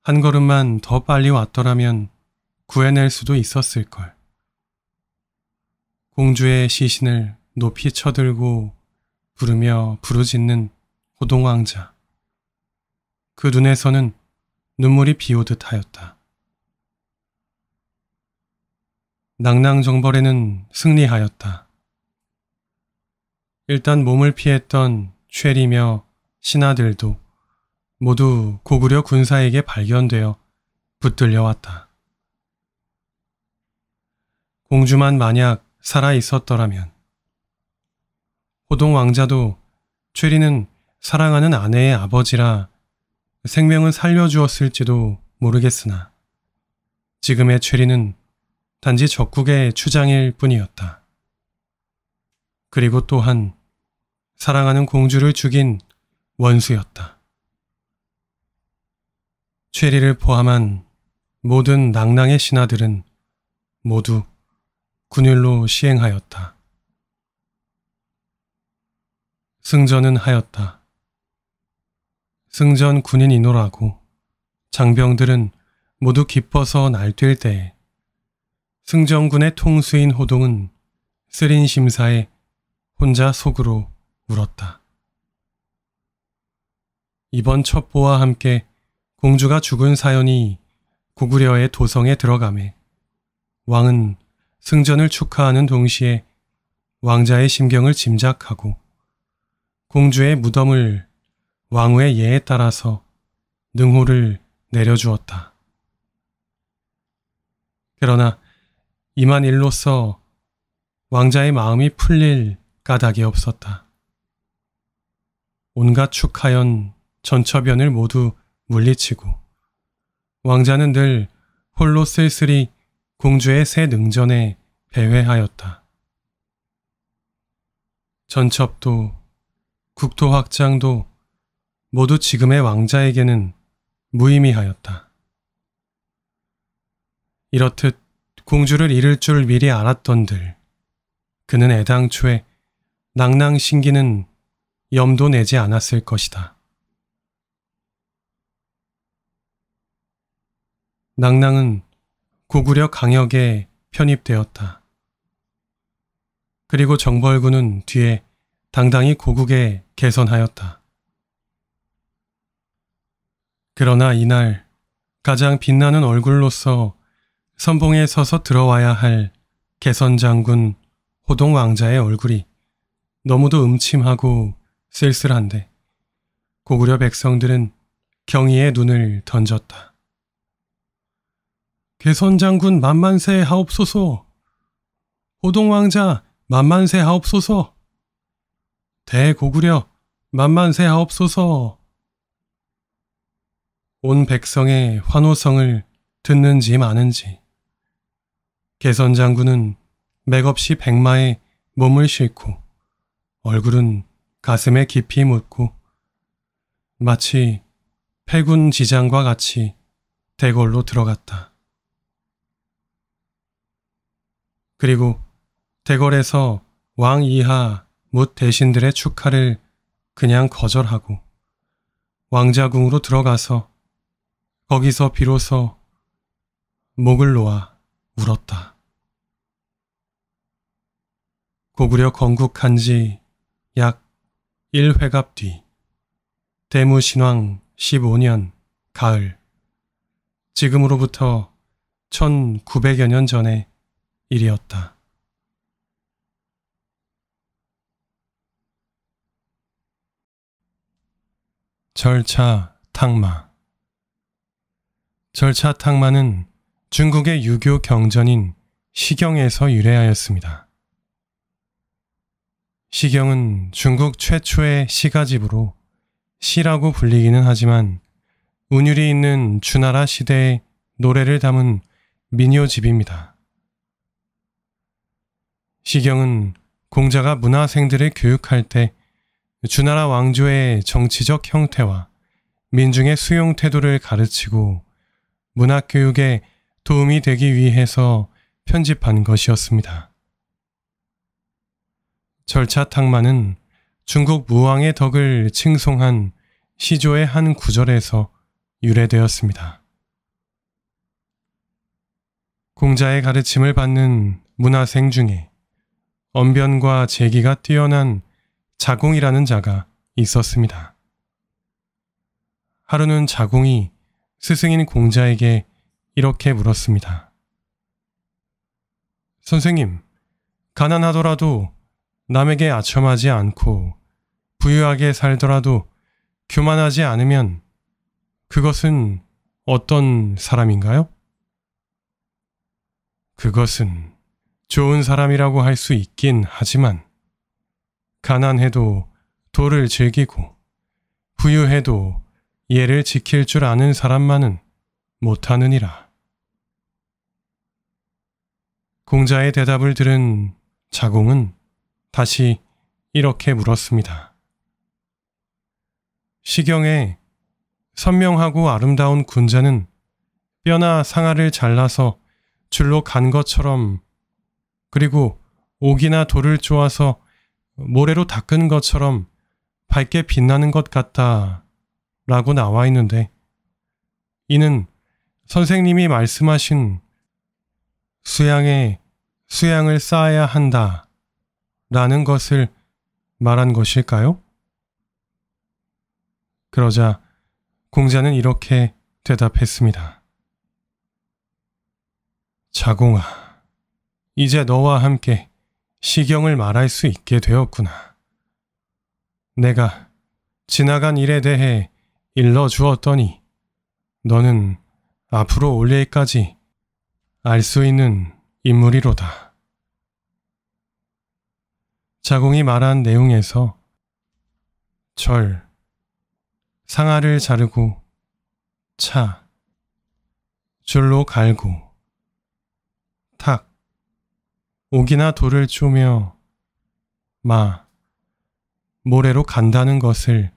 한 걸음만 더 빨리 왔더라면 구해낼 수도 있었을 걸. 공주의 시신을 높이 쳐들고 부르며 부르짖는 호동왕자. 그 눈에서는 눈물이 비오듯 하였다. 낭낭정벌에는 승리하였다. 일단 몸을 피했던 최리며 신하들도 모두 고구려 군사에게 발견되어 붙들려왔다. 공주만 만약 살아 있었더라면 호동 왕자도 최리는 사랑하는 아내의 아버지라 생명을 살려주었을지도 모르겠으나 지금의 최리는 단지 적국의 추장일 뿐이었다. 그리고 또한 사랑하는 공주를 죽인 원수였다. 최리를 포함한 모든 낭랑의 신하들은 모두 군율로 시행하였다. 승전은 하였다. 승전 군인 인호라고 장병들은 모두 기뻐서 날뛸 때에 승전군의 통수인 호동은 쓰린 심사에 혼자 속으로 울었다. 이번 첩보와 함께 공주가 죽은 사연이 구구려의 도성에 들어가매 왕은 승전을 축하하는 동시에 왕자의 심경을 짐작하고 공주의 무덤을 왕후의 예에 따라서 능호를 내려주었다. 그러나 이만일로써 왕자의 마음이 풀릴 까닭이 없었다. 온갖 축하연, 전처변을 모두 물리치고 왕자는 늘 홀로 쓸쓸히 공주의 새 능전에 배회하였다. 전첩도 국토 확장도 모두 지금의 왕자에게는 무의미하였다. 이렇듯 공주를 잃을 줄 미리 알았던들 그는 애당초에 낭낭신기는 염도 내지 않았을 것이다. 낭낭은 고구려 강역에 편입되었다. 그리고 정벌군은 뒤에 당당히 고국에 개선하였다. 그러나 이날 가장 빛나는 얼굴로서 선봉에 서서 들어와야 할 개선 장군 호동 왕자의 얼굴이 너무도 음침하고 쓸쓸한데 고구려 백성들은 경의의 눈을 던졌다. 개선장군 만만세 하옵소서. 호동왕자 만만세 하옵소서. 대고구려 만만세 하옵소서. 온 백성의 환호성을 듣는지 마는지 개선장군은 맥없이 백마에 몸을 싣고 얼굴은 가슴에 깊이 묻고 마치 패군 지장과 같이 대궐로 들어갔다. 그리고 대궐에서 왕 이하 못 대신들의 축하를 그냥 거절하고 왕자궁으로 들어가서 거기서 비로소 목을 놓아 울었다. 고구려 건국한 지 약 1회갑 뒤 대무신왕 15년 가을 지금으로부터 1900여 년 전에 일이었다. 절차 탕마 절차 탕마는 중국의 유교 경전인 시경에서 유래하였습니다. 시경은 중국 최초의 시가집으로 시라고 불리기는 하지만 운율이 있는 주나라 시대의 노래를 담은 민요집입니다. 시경은 공자가 문화생들을 교육할 때 주나라 왕조의 정치적 형태와 민중의 수용 태도를 가르치고 문학교육에 도움이 되기 위해서 편집한 것이었습니다. 절차 탕마는 중국 무왕의 덕을 칭송한 시조의 한 구절에서 유래되었습니다. 공자의 가르침을 받는 문화생 중에 언변과 재기가 뛰어난 자궁이라는 자가 있었습니다. 하루는 자궁이 스승인 공자에게 이렇게 물었습니다. 선생님, 가난하더라도 남에게 아첨하지 않고 부유하게 살더라도 교만하지 않으면 그것은 어떤 사람인가요? 그것은 좋은 사람이라고 할 수 있긴 하지만 가난해도 도를 즐기고 부유해도 예를 지킬 줄 아는 사람만은 못하느니라. 공자의 대답을 들은 자공은 다시 이렇게 물었습니다. 시경에 선명하고 아름다운 군자는 뼈나 상아를 잘라서 줄로 간 것처럼 그리고 옥이나 돌을 쪼아서 모래로 닦은 것처럼 밝게 빛나는 것 같다 라고 나와 있는데 이는 선생님이 말씀하신 수양에 수양을 쌓아야 한다 라는 것을 말한 것일까요? 그러자 공자는 이렇게 대답했습니다. 자공아. 이제 너와 함께 시경을 말할 수 있게 되었구나. 내가 지나간 일에 대해 일러 주었더니 너는 앞으로 올 일까지 알 수 있는 인물이로다. 자궁이 말한 내용에서 절, 상아를 자르고 차, 줄로 갈고 탁, 옥이나 돌을 쪼며 마 모래로 간다는 것을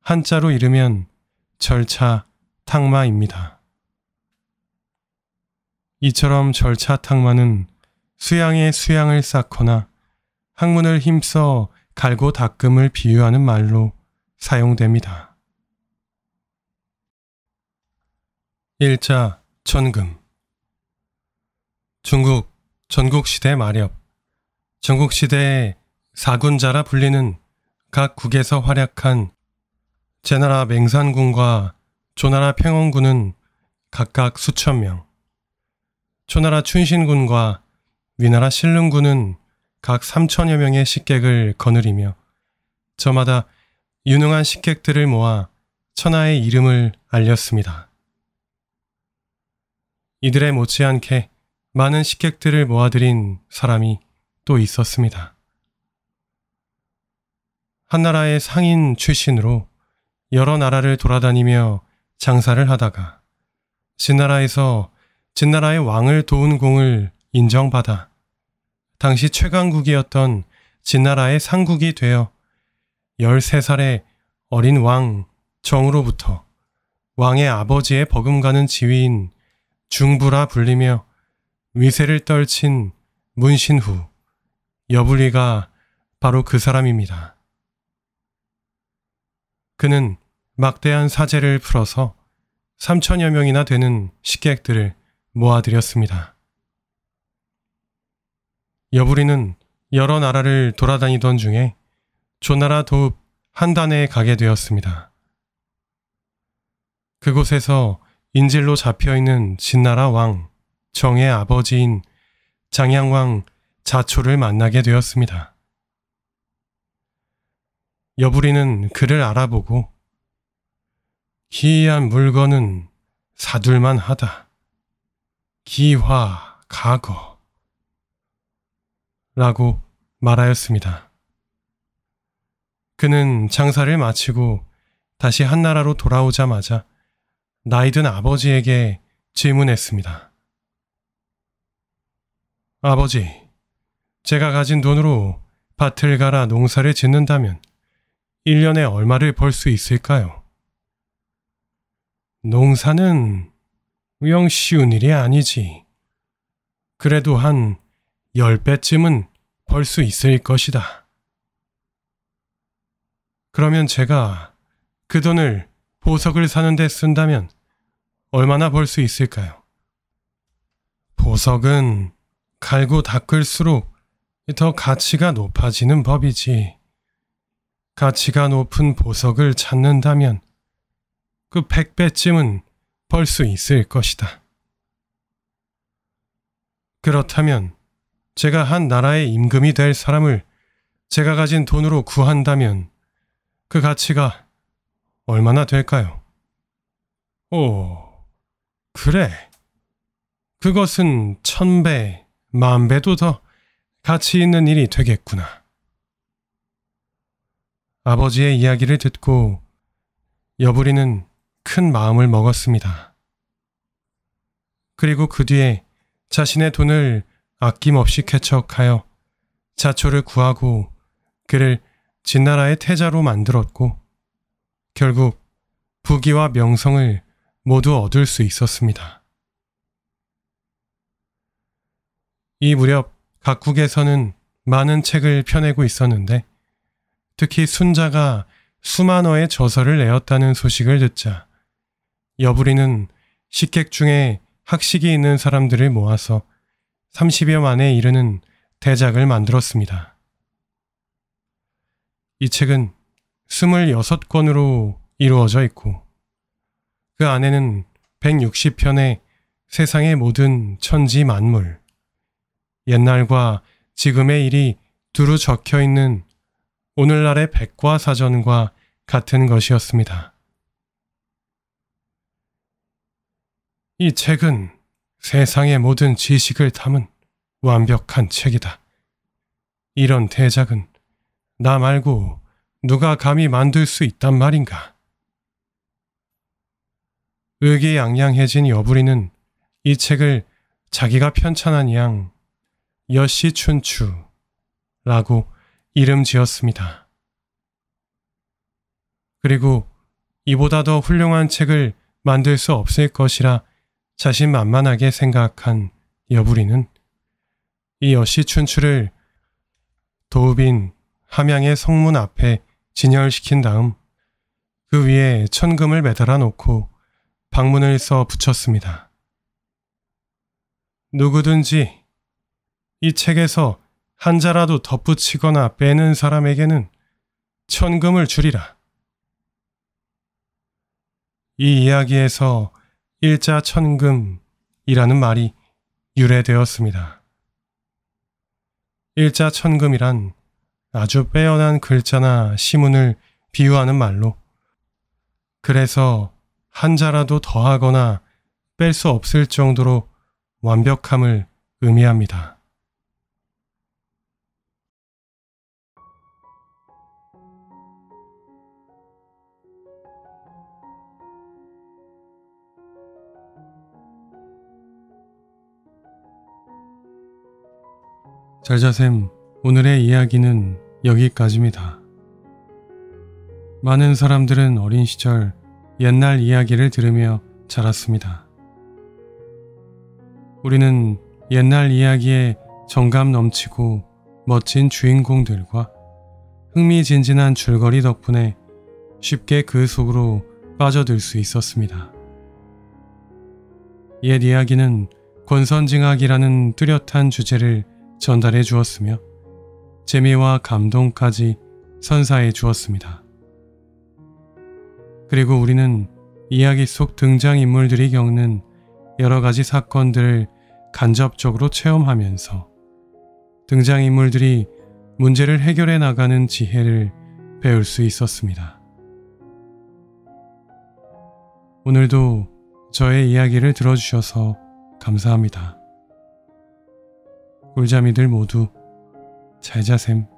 한자로 이르면 절차 탕마입니다. 이처럼 절차 탕마는 수양의 수양을 쌓거나 학문을 힘써 갈고 닦음을 비유하는 말로 사용됩니다. 1자 천금 중국 전국시대 마렵, 전국시대의 사군자라 불리는 각 국에서 활약한 제나라 맹산군과 조나라 평원군은 각각 수천 명, 초나라 춘신군과 위나라 신릉군은 각 3천여 명의 식객을 거느리며 저마다 유능한 식객들을 모아 천하의 이름을 알렸습니다. 이들의 못지않게 많은 식객들을 모아들인 사람이 또 있었습니다. 한나라의 상인 출신으로 여러 나라를 돌아다니며 장사를 하다가 진나라에서 진나라의 왕을 도운 공을 인정받아 당시 최강국이었던 진나라의 상국이 되어 13살의 어린 왕 정으로부터 왕의 아버지의 버금가는 지위인 중부라 불리며 위세를 떨친 문신후 여불리가 바로 그 사람입니다. 그는 막대한 사제를 풀어서 3천여 명이나 되는 식객들을 모아들였습니다. 여부리는 여러 나라를 돌아다니던 중에 조나라 도읍 한단에 가게 되었습니다. 그곳에서 인질로 잡혀있는 진나라 왕 정의 아버지인 장양왕 자초를 만나게 되었습니다. 여부리는 그를 알아보고 기이한 물건은 사둘만 하다. 기화, 가거 라고 말하였습니다. 그는 장사를 마치고 다시 한나라로 돌아오자마자 나이든 아버지에게 질문했습니다. 아버지, 제가 가진 돈으로 밭을 갈아 농사를 짓는다면 1년에 얼마를 벌 수 있을까요? 농사는 영 쉬운 일이 아니지. 그래도 한 10배쯤은 벌 수 있을 것이다. 그러면 제가 그 돈을 보석을 사는데 쓴다면 얼마나 벌 수 있을까요? 보석은 갈고 닦을수록 더 가치가 높아지는 법이지. 가치가 높은 보석을 찾는다면 그 백배쯤은벌 수 있을 것이다. 그렇다면 제가 한 나라의 임금이 될 사람을 제가 가진 돈으로 구한다면 그 가치가 얼마나 될까요? 오, 그래. 그것은 천배, 만배도 더 가치 있는 일이 되겠구나. 아버지의 이야기를 듣고 여부리는 큰 마음을 먹었습니다. 그리고 그 뒤에 자신의 돈을 아낌없이 개척하여 자초를 구하고 그를 진나라의 태자로 만들었고 결국 부귀와 명성을 모두 얻을 수 있었습니다. 이 무렵 각국에서는 많은 책을 펴내고 있었는데 특히 순자가 수만어의 저서를 내었다는 소식을 듣자 여부리는 식객 중에 학식이 있는 사람들을 모아서 30여 만에 이르는 대작을 만들었습니다. 이 책은 26권으로 이루어져 있고 그 안에는 160편의 세상의 모든 천지 만물, 옛날과 지금의 일이 두루 적혀 있는 오늘날의 백과사전과 같은 것이었습니다. 이 책은 세상의 모든 지식을 담은 완벽한 책이다. 이런 대작은 나 말고 누가 감히 만들 수 있단 말인가? 의기양양해진 여부리는 이 책을 자기가 편찬한 양 여시춘추라고 이름 지었습니다. 그리고 이보다 더 훌륭한 책을 만들 수 없을 것이라 자신만만하게 생각한 여부리는 이 여시춘추를 도읍인 함양의 성문 앞에 진열시킨 다음 그 위에 천금을 매달아 놓고 방문을 써 붙였습니다. 누구든지 이 책에서 한자라도 덧붙이거나 빼는 사람에게는 천금을 줄이라. 이 이야기에서 일자 천금이라는 말이 유래되었습니다. 일자 천금이란 아주 빼어난 글자나 시문을 비유하는 말로 그래서 한자라도 더하거나 뺄 수 없을 정도로 완벽함을 의미합니다. 잘자쌤, 오늘의 이야기는 여기까지입니다. 많은 사람들은 어린 시절 옛날 이야기를 들으며 자랐습니다. 우리는 옛날 이야기에 정감 넘치고 멋진 주인공들과 흥미진진한 줄거리 덕분에 쉽게 그 속으로 빠져들 수 있었습니다. 옛 이야기는 권선징악이라는 뚜렷한 주제를 전달해 주었으며 재미와 감동까지 선사해 주었습니다. 그리고 우리는 이야기 속 등장인물들이 겪는 여러 가지 사건들을 간접적으로 체험하면서 등장인물들이 문제를 해결해 나가는 지혜를 배울 수 있었습니다. 오늘도 저의 이야기를 들어주셔서 감사합니다. 울자미들 모두 잘 자셈.